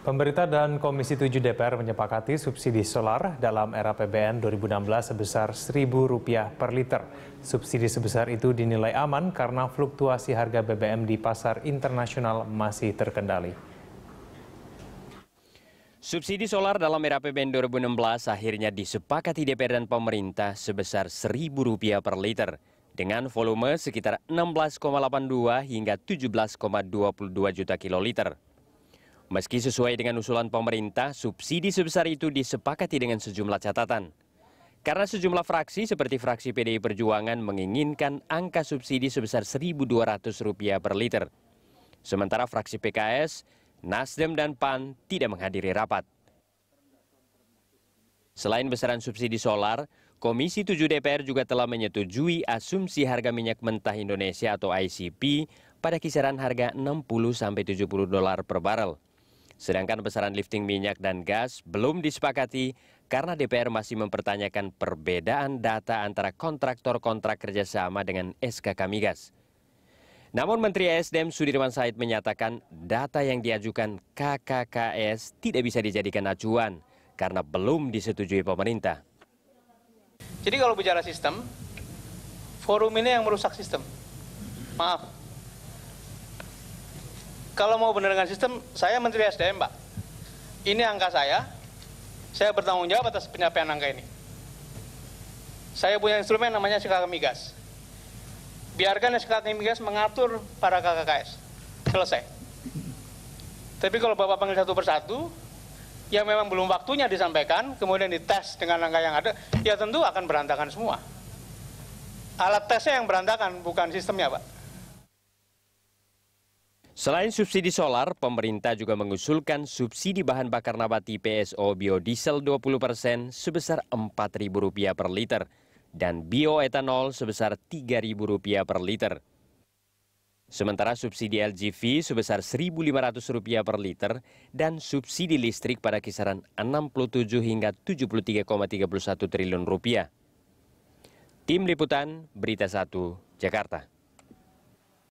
Pemerintah dan Komisi 7 DPR menyepakati subsidi solar dalam era PBN 2016 sebesar Rp1.000 per liter. Subsidi sebesar itu dinilai aman karena fluktuasi harga BBM di pasar internasional masih terkendali. Subsidi solar dalam era PBN 2016 akhirnya disepakati DPR dan pemerintah sebesar Rp1.000 per liter dengan volume sekitar 16,82 hingga 17,22 juta kiloliter. Meski sesuai dengan usulan pemerintah, subsidi sebesar itu disepakati dengan sejumlah catatan. Karena sejumlah fraksi seperti fraksi PDI Perjuangan menginginkan angka subsidi sebesar Rp1.200 per liter. Sementara fraksi PKS, Nasdem dan PAN tidak menghadiri rapat. Selain besaran subsidi solar, Komisi 7 DPR juga telah menyetujui asumsi harga minyak mentah Indonesia atau ICP pada kisaran harga 60-70 dolar per barrel. Sedangkan besaran lifting minyak dan gas belum disepakati karena DPR masih mempertanyakan perbedaan data antara kontraktor kontrak kerjasama dengan SKK Migas. Namun Menteri ESDM Sudirman Said menyatakan data yang diajukan KKKS tidak bisa dijadikan acuan karena belum disetujui pemerintah. Jadi kalau bicara sistem, forum ini yang merusak sistem. Maaf, kalau mau benar dengan sistem, saya Menteri SDM, Pak. Ini angka saya, saya bertanggung jawab atas penyampaian angka ini. Saya punya instrumen namanya SKK migas. Biarkan SKK migas mengatur para KKKS. Selesai. Tapi kalau Bapak panggil satu persatu, yang memang belum waktunya disampaikan, kemudian dites dengan angka yang ada, ya tentu akan berantakan semua. Alat tesnya yang berantakan, bukan sistemnya, Pak. Selain subsidi solar, pemerintah juga mengusulkan subsidi bahan bakar nabati PSO biodiesel 20% sebesar Rp4.000 per liter dan bioetanol sebesar Rp3.000 per liter. Sementara subsidi LGV sebesar Rp1.500 per liter dan subsidi listrik pada kisaran 67 hingga 73,31 triliun rupiah. Tim Liputan Berita 1 Jakarta.